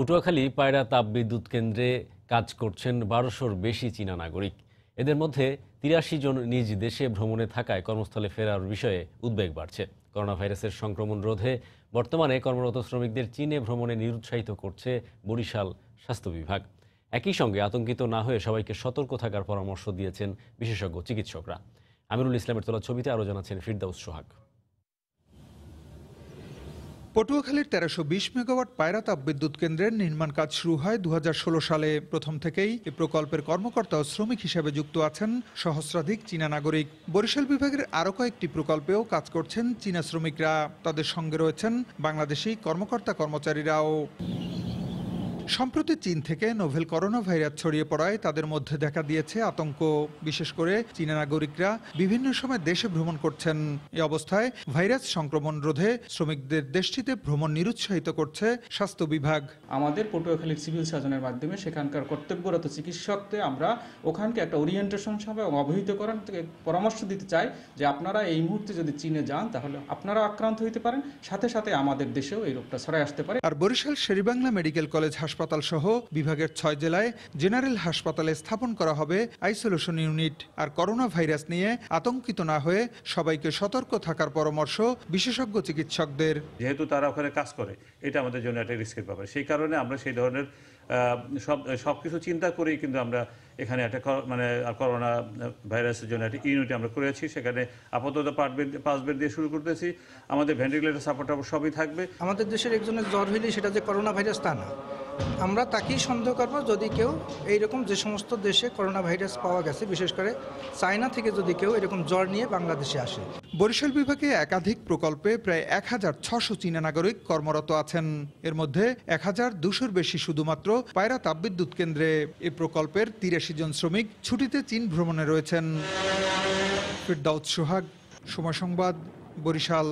পটুয়াখালী পায়রা তাপবিদ্যুৎ কেন্দ্রে কাজ করছেন বারোশোর বেশি চীনা নাগরিক এদের মধ্যে তিরাশি জন নিজ দেশে ভ্রমণে থাকায় কর্মস্থলে ফেরার বিষয়ে উদ্বেগ বাড়ছে করোনা ভাইরাসের সংক্রমণ রোধে বর্তমানে কর্মরত শ্রমিকদের চীনে ভ্রমণে নিরুৎসাহিত করছে বরিশাল স্বাস্থ্য বিভাগ একই সঙ্গে আতঙ্কিত না হয়ে সবাইকে সতর্ক থাকার পরামর্শ দিয়েছেন বিশেষজ্ঞ চিকিৎসকরা আমিরুল ইসলামের তোলা ছবিতে আরও জানাচ্ছেন ফিরদাউস সোহাগ পটুয়াখালীর তেরোশো বিশ মেগাওয়াট পায়রা বিদ্যুৎ কেন্দ্রের নির্মাণ কাজ শুরু হয় দু সালে প্রথম থেকেই এ প্রকল্পের কর্মকর্তা ও শ্রমিক হিসেবে যুক্ত আছেন সহস্রাধিক চীনা নাগরিক বরিশাল বিভাগের আরও কয়েকটি প্রকল্পেও কাজ করছেন চীনা শ্রমিকরা তাদের সঙ্গে রয়েছেন বাংলাদেশি কর্মকর্তা কর্মচারীরাও সম্প্রতি চীন থেকে নোভেল করোনা ভাইরাস ছড়িয়ে পড়ায় তাদের মধ্যে দেখা দিয়েছে আতঙ্ক বিশেষ করে চীনা নাগরিকরা বিভিন্ন সময় দেশে ভ্রমণ করছেন এ অবস্থায় ভাইরাস সংক্রমণ রোধে শ্রমিকদের দেশটিতে ভ্রমণ নিরুৎসাহিত করছে স্বাস্থ্য বিভাগ আমাদের পটুয়াখালীর সিভিল সার্জনের মাধ্যমে সেখানকার কর্তব্যরত চিকিৎসককে আমরা ওখানকে একটা ওরিয়েন্টেশন সভা অবহিত করার থেকে পরামর্শ দিতে চাই যে আপনারা এই মুহূর্তে যদি চীনে যান তাহলে আপনারা আক্রান্ত হইতে পারেন সাথে সাথে আমাদের দেশেও এই রোগটা ছড়ায় আসতে পারে আর বরিশাল শেরিবাংলা মেডিকেল কলেজ হাসপাতাল হাসপাতাল সহ বিভাগের ছয় জেলায় জেনারেল হাসপাতালে স্থাপন করা হবে আইসোলেশন ইউনিট আর করোনা ভাইরাস নিয়ে আতঙ্কিত না হয়ে সবাইকে সতর্ক থাকার পরামর্শ বিশেষজ্ঞ চিকিৎসকদের যেহেতু তারা ওখানে কাজ করে এটা আমাদের জন্য একটা রিস্কের ব্যাপার সেই কারণে আমরা সেই ধরনের সব সবকিছু চিন্তা করেই কিন্তু আমরা এখানে একটা মানে করোনা ভাইরাসের জন্য একটা ইউনিট আমরা করেছি সেখানে আপাতত পাঁচ বেড পাঁচ বেড দিয়ে শুরু করতেছি আমাদের ভেন্টিলেটার সাপোর্ট সবই থাকবে আমাদের দেশের একজনের জ্বর হইলে সেটা যে করোনা ভাইরাস তা না আমরা তাকেই সন্দেহ করবো যদি কেউ এইরকম যে সমস্ত দেশে করোনা ভাইরাস পাওয়া গেছে বিশেষ করে চায়না থেকে যদি কেউ এরকম জ্বর নিয়ে বাংলাদেশে আসে বরিশাল বিভাগে একাধিক প্রকল্পে প্রায় এক হাজার ছশো চীনা নাগরিক কর্মরত আছেন এর মধ্যে এক হাজার দুশোর বেশি শুধুমাত্র পায়রা তাপবিদ্যুৎ কেন্দ্রে এ প্রকল্পের তিরাশি বিরাশি জন শ্রমিক ছুটিতে চীন ভ্রমণে রয়েছেন ফিরদাউদ সোহাগ সময় সংবাদ বরিশাল